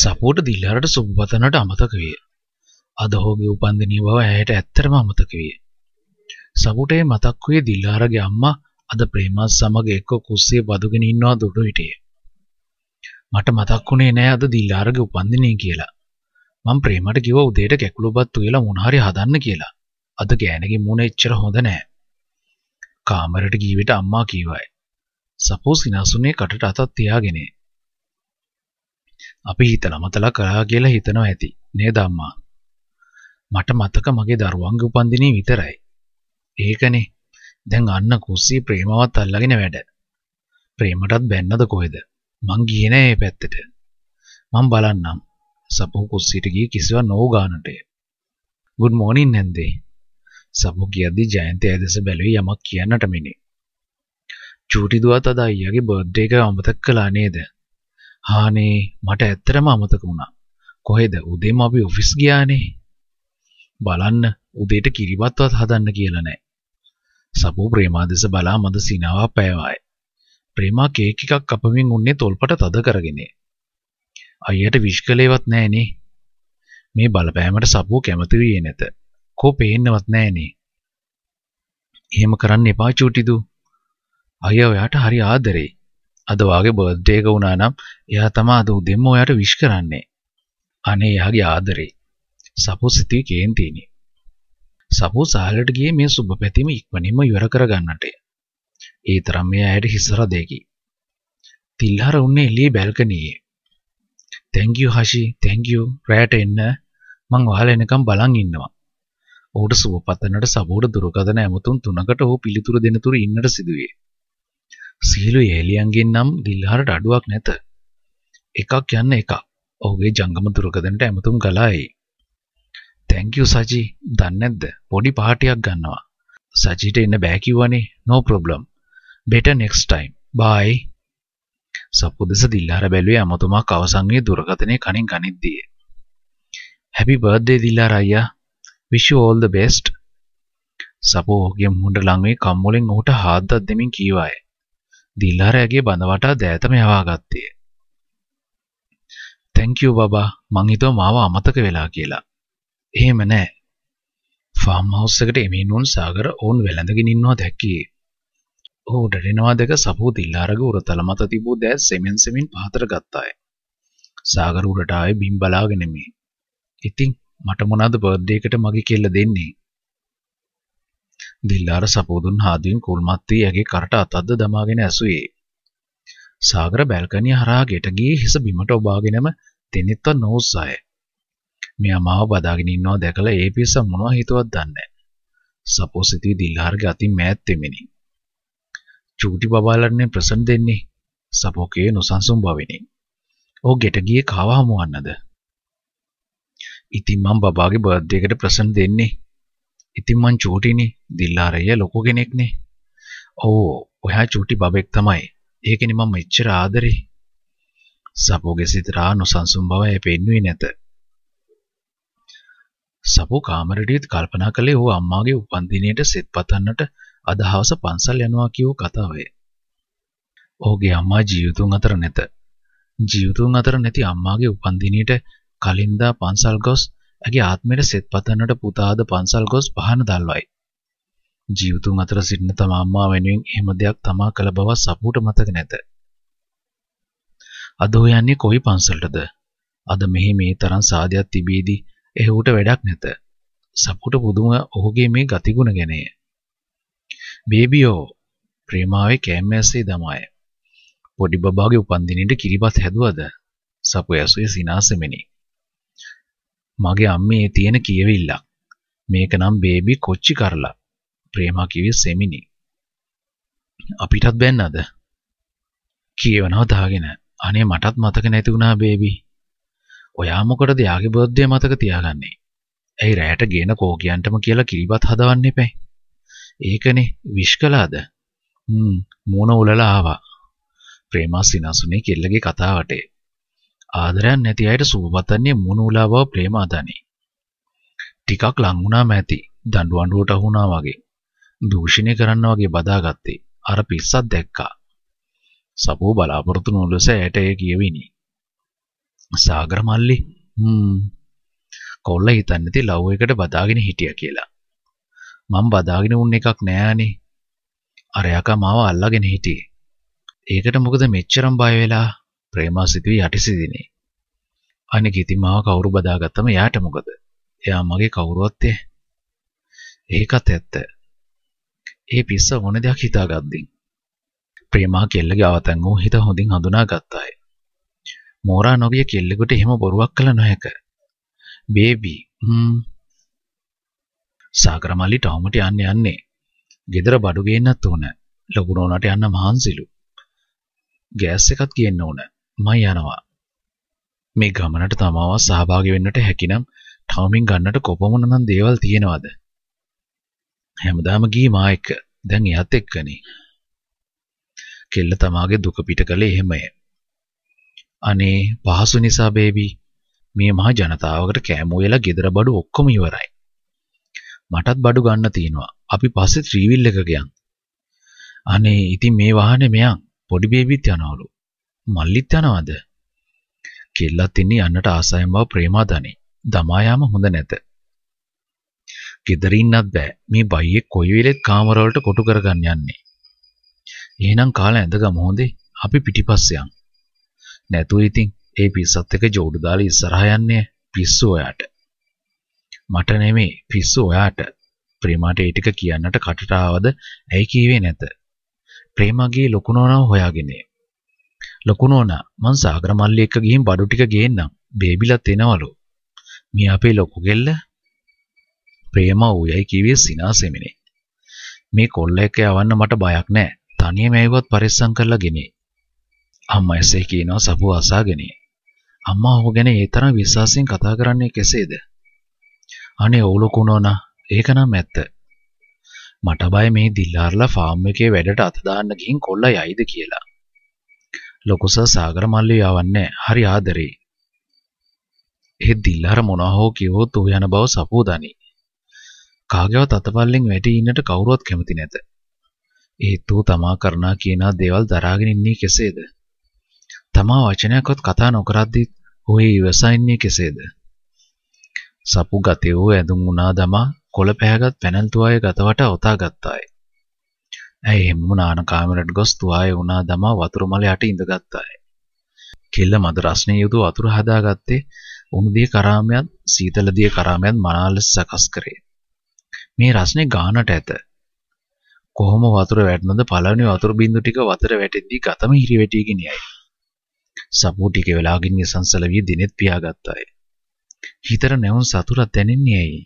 Supporter දිල්ලරට සුභපතනට අමතක විය. අද ඔහුගේ උපන්දිනය බව ඇයට ඇත්තටම අමතක විය. සපුටේ මතක් වූයේ දිල්ලාරගේ අම්මා අද ප්‍රේමස් සමග එක්ක කුස්සිය බදුගෙන ඉන්නවා දුඩු හිටියේ. මට මතක් වුණේ නෑ අද දිල්ලාරගේ උපන්දිනය කියලා. මම ප්‍රේමට කිව්වා උදේට කැකුළුපත් උයලා මොනhari හදන්න කියලා. අද ගෑණගේ මූණ එච්චර හොඳ නෑ. කාමරට ගිහිවිට අම්මා කීවයි. සපෝස් ඉනසුනේ කටට අතක් තියාගෙනේ. අපි හිතලා මතලා කරා කියලා හිතනවා ඇති නේද අම්මා මට මතක මගේ දරුවන්ගේ උපන්දිනේ විතරයි ඒකනේ දැන් අන්න කුස්සී ප්‍රේමවත් අල්ලගෙන වැඩ ප්‍රේමටත් බැන්නද කොහෙද මං ගියේ නෑ ඒ පැත්තට මං බලන්නම් සපෝ කුස්සියට ගිහ කිසිවක් නොව ගන්නට ගුඩ් මෝනින් නැන්දේ සපෝ කියද්දි ජයන්තය ඇදෙස බැලුවේ යමක් කියන්නට මිනේ චූටි දුවත් අද අයියාගේ බර්ත්ඩේ එක අමතක කළා නේද හානේ මට ඇත්තටම අමතක වුණා. කොහෙද උදේම අපි ඔෆිස් ගියානේ. බලන්න උදේට කිරිබත්වත් හදන්න කියලා නෑ. සබෝ ප්‍රේමා දෙස බලා මද සිනාව පෑවාය. ප්‍රේමා කේක් එකක් කපමින් උන්නේ තොල්පට තද කරගෙන. අයියට විශ් කළේවත් නෑනේ. මේ බලපෑමට සබෝ කැමති වී නැත. කෝ පේන්නවත් නෑනේ. එහෙම කරන්න එපා චූටිදු. අයියා ඔයාට හරි ආදරෙයි. අද වාගේ බර්ත්ඩේ එක වුණා නම් එයා තමයි අද උදෙන්ම ඔයාට විශ් කරන්නේ. අනේ එයාගේ ආදරේ. සපෝස් සිතුවේ කේන්තිනේ. සපෝස් සාහලට ගියේ මේ සුබ පැතීම ඉක්මනින්ම ඉවර කරගන්නට. ඒ තරම් මේ ඇයට හිසර දෙකි. තිල්හර උන්නේ එළියේ බැල්කනියේ. thank you හෂි thank you රැට එන්න මං ඔයාලා එනකම් බලන් ඉන්නවා. ඔහුට සුබ පතනට සබෝඩ දුරකථන ඇමතුම් තුනකට ඔහු පිළිතුරු දෙනතුරු ඉන්නට සිදුවේ. සියලු යෙලියන්ගෙන් නම් දිල්හරට අඩුවක් නැත. එකක් යන්න එකක්. ඔහුගේ ජංගම දුරකථනට ඇමතුම් ගලායි. thank you සජි. දන්නේ නැද්ද? පොඩි පහටියක් ගන්නවා. සජිට එන්න බෑ කිව්වනේ. no problem. better next time. bye. සප්පුදෙස දිල්හර බැලුවේ ඇමතුමක් අවසන් වී දුරකථනයේ කණින් ගනිද්දී. happy birthday දිල්හර අයියා. wish you all the best. සපෝ ඔහුගේ මුහුණට ළඟ වී කම්මුලෙන් ඔහුට හාද්දක් දෙමින් කීවාය. දිල්හරයාගේ බඳවටා දෑතම යවා ගත්තේ. තැංකයු බබා මං හිතුව මාව අමතක වෙලා කියලා. එහෙම නෑ. ෆාම් හවුස් එකට එමිනුන් සාගර ඔවුන් වැළඳගෙන ඉන්නවා දැක්කේ. ඔහුට රෙනවා දෙක සපෝ දිල්හාරගේ උරතල මත තිබූ දෑ සෙමෙන් සෙමින් පහතට ගත්තාය. සාගර උඩට ආයේ බිම් බලාගෙන මේ. ඉතින් මට මොනවද බර්ත්ඩේ එකට මගේ කෙල්ල දෙන්නේ? දිල්ලාර සපෝදුන් හාදීන් කුල්මත්තී ඇගේ කරට අතද්ද දමාගෙන ඇසුයේ. සාගර බැල්කනිය හරහා ගෙට ගියේ හිස බිමට ඔබාගෙනම තෙන්නත්ව නොඋස්සය. මෙයා මාව බදාගෙන ඉන්නවා දැකලා ඒ පිස්ස මොනවා හිතුවත් දන්නේ නැහැ. සපෝ සිතී දිල්ලාරගේ අතින් මෑත් තෙමිනි. චූටි බබාලටනේ ප්‍රසන් දෙන්නේ. සපෝකේ නොසන්සුන් බවිනි. ඔහු ගෙට ගියේ කාව හමුවන්නද? ඉතින් මම බබාගේ බර්ත්ඩේ එකට ප්‍රසන් දෙන්නේ. ඉතින් මං චූටිනේ දිල්ලාරయ్య ලොකු කෙනෙක්නේ. ඔව් ඔයා චූටි බබෙක් තමයි. ඒකනේ මම මෙච්චර ආදරේ. සපුගේ සිතරා නොසන්සුන් බව ඇය පෙන්වුවේ නැත. සපු කාමරේදීත් කල්පනා කළේ ඔහු අම්මාගේ උපන්දිනයට සෙත් පතන්නට අද හවස පන්සල් යනවා කියව කතාවය. ඔහුගේ අම්මා ජීවිතුන් අතර නැත. ජීවිතුන් අතර නැති අම්මාගේ උපන්දිනයට කලින්දා පන්සල් ගොස් ඇගේ ආත්මයට සෙත් පතන්නට පුතාද පන්සල් ගොස් පහන දල්වයි. ජීවතුන් අතර සිටින තම අම්මා වෙනුවෙන් එහෙම දෙයක් තමා කළ බව සපුට මතක නැත. අද ඔය යන්නේ කොයි පන්සලටද? අද මෙහි මේ තරම් සාදයක් තිබීදී එහෙවුට වැඩක් නැත. සපුට පුදුම ඔහුගේ මේ ගතිගුණ ගැනය. බේබියෝ ප්‍රේමාවේ කෑම ඇස්සේ දමාය. පොඩි බබාගේ උපන්දිනේට කිරිබත් හැදුවද? සපු ඇසුවේ සිනාසෙමිනි. මගේ අම්මේ තියෙන කියවිල්ලක්. මේක නම් බේබි කොච්චි කරලා. ප්‍රේමා කිව්වේ සෙමිනි. අපිටත් බැන්නද? කියවනවා දාගෙන. අනේ මටත් මතක නැති වුණා බේබි. ඔයා මොකටද යාගේ බර්ත්ඩේ මතක තියාගන්නේ? ඇයි රැයට ගේන කෝකියන්ටම කියලා කිරිබත් හදවන්න එපැයි. ඒකනේ විශ් කළාද? හ්ම් මූණ උලලා ආවා. ප්‍රේමා සිනාසුනේ කෙල්ලගේ කතාවටේ. ආදරයක් නැති අයට සුබපතන්නේ මුණූලා බව ප්‍රේමාදනි. ටිකක් ලං වුණාම ඇති දඬු අඬුවට වුණා වගේ. දූෂණය කරන්න වගේ බදාගත්තේ. අර පිස්සක් දැක්කා. සබෝ බලාපොරොත්තු නොලස ඇයට ඒ කියවිනි. සාගර මල්ලි හ්ම් කොල්ල හිතන්නේ ති ලව් එකට බදාගෙන හිටියා කියලා. මම බදාගෙන උන්න එකක් නෑනේ. අරයකා මාව අල්ලගෙන හිටියේ. ඒකට මොකද මෙච්චරම් බය වෙලා ප්‍රේමාසිතුවි යටිසිදිනේ. අනික ඉතින් මාව කවුරු බදාගත්තම එයාට මොකද? එයා මගේ කවුරුවත් ඒකත් ඇත්ත. ඒ පිස්ස මොන දෙයක් හිතාගද්දී ප්‍රේමා කෙල්ලගේ අවතන් වූ හිත හොඳින් හඳුනාගත්තාය. මෝරා නොගිය කෙල්ලෙකුට එහෙම බොරුවක් කළ නොහැක. බේබි හ්ම් සාගරමලි ටවුමට යන්න යන්නේ. ගෙදර බඩු ගේන්නත් ඕන. ලොකුනෝනට යන්න මහන්සිලු. ගෑස් එකක් ගේන්න ඕන. මම යනවා. මේ ගමනට තමාව සහභාගී වෙන්නට හැකිනම් ටවුමින් ගන්නට කොපමණනම් දේවල් තියෙනවද? හැමදාම ගියේ මා එක්ක. දැන් එයාත් එක්කනේ. කෙල්ල තමාගේ දුක පිට කළේ එහෙමය. අනේ පහසු නිසා බේබි මේ මහා ජනතාවකට කෑම වෙලා ගෙදර බඩු ඔක්කොම ඉවරයි. මටත් බඩු ගන්න තියෙනවා. අපි පස්සේ ත්‍රිවිල් එක ගියන්. අනේ ඉතින් මේ වාහනේ මෙයන් පොඩි බේබිත් යනවලු. මල්ලිත් යනවාද? කෙල්ලත් ඉන්නේ යන්නට ආසයම් බව ප්‍රේමා දනී. දමා යාම හොඳ නැත. gedara ඉන්නත් බෑ. මේ බයියේ කොයි වෙලෙත් කාමරවලට කොටු කරගන්න යන්නේ. එහෙනම් කාලා ඇඳගමු හොඳේ. අපි පිටිපස්සෙන්. නැතු ඉතින් ඒ පිස්සත් එක ජෝඩු දාලා ඉස්සරහා යන්නේ පිස්සු ඔයාට. මට නෙමේ පිස්සු ඔයාට. ප්‍රේමාට ඒ ටික කියන්නට කටට ආවද ඇයි කීවේ නැත. ප්‍රේමාගේ ලොකුනෝනව හොයාගෙන. ලොකු නෝනා මං සාගර මල්ලි එක්ක ගිහින් බඩු ටික ගේන්නම්. බේබිලත් එනවලු. මේ අපේ ලොකු ගෙල්ල ප්‍රේම ඌයයි කිව්වේ සිනාසෙමිනේ. මේ කොල්ල එක්ක යවන්න මට බයක් නෑ. තනියම ඇවිවත් පරිස්සම් කරලා ගෙනේ. අම්මා එසේ කියනවා සපුව අසාගෙනේ. අම්මා ඔහු ගැන ඒ තරම් විශ්වාසයෙන් කතා කරන්නේ කෙසේද? අනේ ඔවුලු කුණෝනා, ඒක නම් ඇත්ත. මට බය මේ දිල්ලාරලා ෆාම් එකේ වැඩට අත දාන්න ගිහින් කොල්ලා යයිද කියලා. ලොකුසා සාගර මල්ලි යවන්නේ හරි ආදරේ. එහෙත් දිල්ලාර මොනවා හෝ කිව්වොත් ඌ යන බව සපෝ දනි. කාගේවත් අතපල්ලෙන් වැටි ඉන්නට කවුරුවත් කැමති නැත. ඒත් ඌ තමා කරනා කියන දේවල් දරාගෙන ඉන්නේ කෙසේද? තමා වචනයක්වත් කතා නොකරද්දී ඌ ඒ ඉවසා ඉන්නේ කෙසේද? සපු ගතේ ඌ ඇඳුම් උනා දමා කොළ පැහැගත් පැනල්තුවායේ ගතවට ඔතා ගත්තාය. ඇයි එම්ම නාන කාමරට ගොස් තුවාය වුණා දමා වතුර මල යට ඉඳගත්තාය. කෙල්ල මද රස්නේ යුතු වතුර හදාගත්තේ උණුදිය කරාමයන් සීතලදිය කරාමයන් මනාල සකස් කරේ. මේ රස්නේ ගානට ඇත. කොහොම වතුර වැටුණද පළවෙනි වතුර බින්දු ටික වතුර වැටෙද්දී ගතම හිරි වැටි ගිනියයි. සබු ටික වෙලාගින් නිසංසල වී දිනෙත් පියාගත්තාය. හිතර නැවුන් සතුටක් දැනෙන්නේ ඇයි?